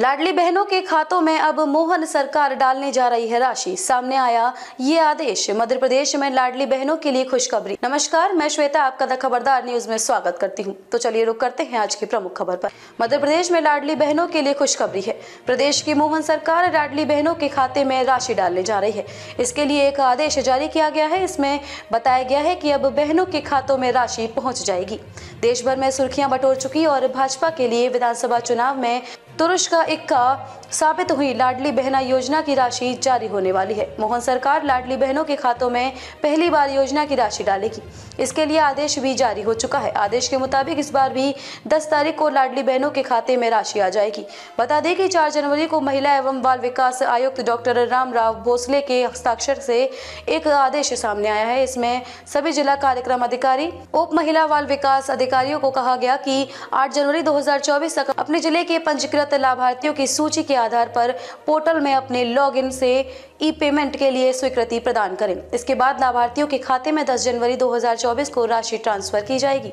लाडली बहनों के खातों में अब मोहन सरकार डालने जा रही है राशि सामने आया ये आदेश मध्य प्रदेश में लाडली बहनों के लिए खुशखबरी नमस्कार मैं श्वेता आपका द खबरदार न्यूज में स्वागत करती हूँ तो चलिए रुक करते हैं आज की प्रमुख खबर पर मध्य प्रदेश में लाडली बहनों के लिए खुशखबरी है प्रदेश की मोहन सरकार लाडली बहनों के खाते में राशि डालने जा रही है इसके लिए एक आदेश जारी किया गया है इसमें बताया गया है की अब बहनों के खातों में राशि पहुँच जाएगी देश भर में सुर्खियां बटोर चुकी और भाजपा के लिए विधानसभा चुनाव में तुरस्क इक्का साबित हुई लाडली बहना योजना की राशि जारी होने वाली है मोहन सरकार लाडली बहनों के खातों में पहली बार योजना की राशि डालेगी इसके लिए आदेश भी जारी हो चुका है आदेश के मुताबिक इस बार भी 10 तारीख को लाडली बहनों के खाते में राशि आ जाएगी बता दें कि 4 जनवरी को महिला एवं बाल विकास आयुक्त डॉक्टर राम राव भोसले के हस्ताक्षर से एक आदेश सामने आया है इसमें सभी जिला कार्यक्रम अधिकारी उप महिला बाल विकास अधिकारियों को कहा गया की आठ जनवरी दो तक अपने जिले के पंजीकृत पंजीकृत लाभार्थियों की सूची के आधार पर पोर्टल में अपने लॉगिन से ई पेमेंट के लिए स्वीकृति प्रदान करें इसके बाद लाभार्थियों के खाते में 10 जनवरी 2024 को राशि ट्रांसफर की जाएगी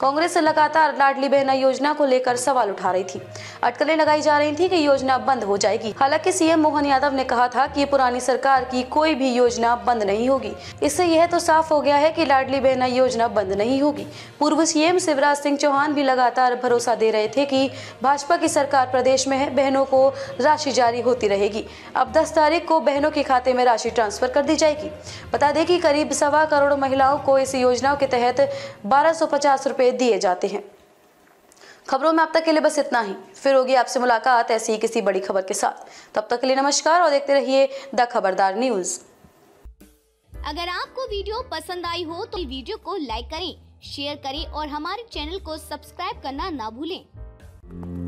कांग्रेस लगातार लाडली बहना योजना को लेकर सवाल उठा रही थी अटकलें लगाई जा रही थी कि योजना बंद हो जाएगी हालांकि सीएम मोहन यादव ने कहा था कि पुरानी सरकार की कोई भी योजना बंद नहीं होगी इससे यह तो साफ हो गया है कि लाडली बहना योजना बंद नहीं होगी पूर्व सीएम शिवराज सिंह चौहान भी लगातार भरोसा दे रहे थे कि भाजपा की सरकार प्रदेश में है बहनों को राशि जारी होती रहेगी अब 10 तारीख को बहनों के खाते में राशि ट्रांसफर कर दी जाएगी बता दें कि करीब सवा करोड़ महिलाओं को इस योजना के तहत बारह रुपए दिए जाते हैं खबरों में आप तक के लिए बस इतना ही फिर होगी आपसे मुलाकात ऐसी ही किसी बड़ी खबर के साथ तब तक के लिए नमस्कार और देखते रहिए द खबरदार न्यूज अगर आपको वीडियो पसंद आई हो तो वीडियो को लाइक करें शेयर करें और हमारे चैनल को सब्सक्राइब करना ना भूलें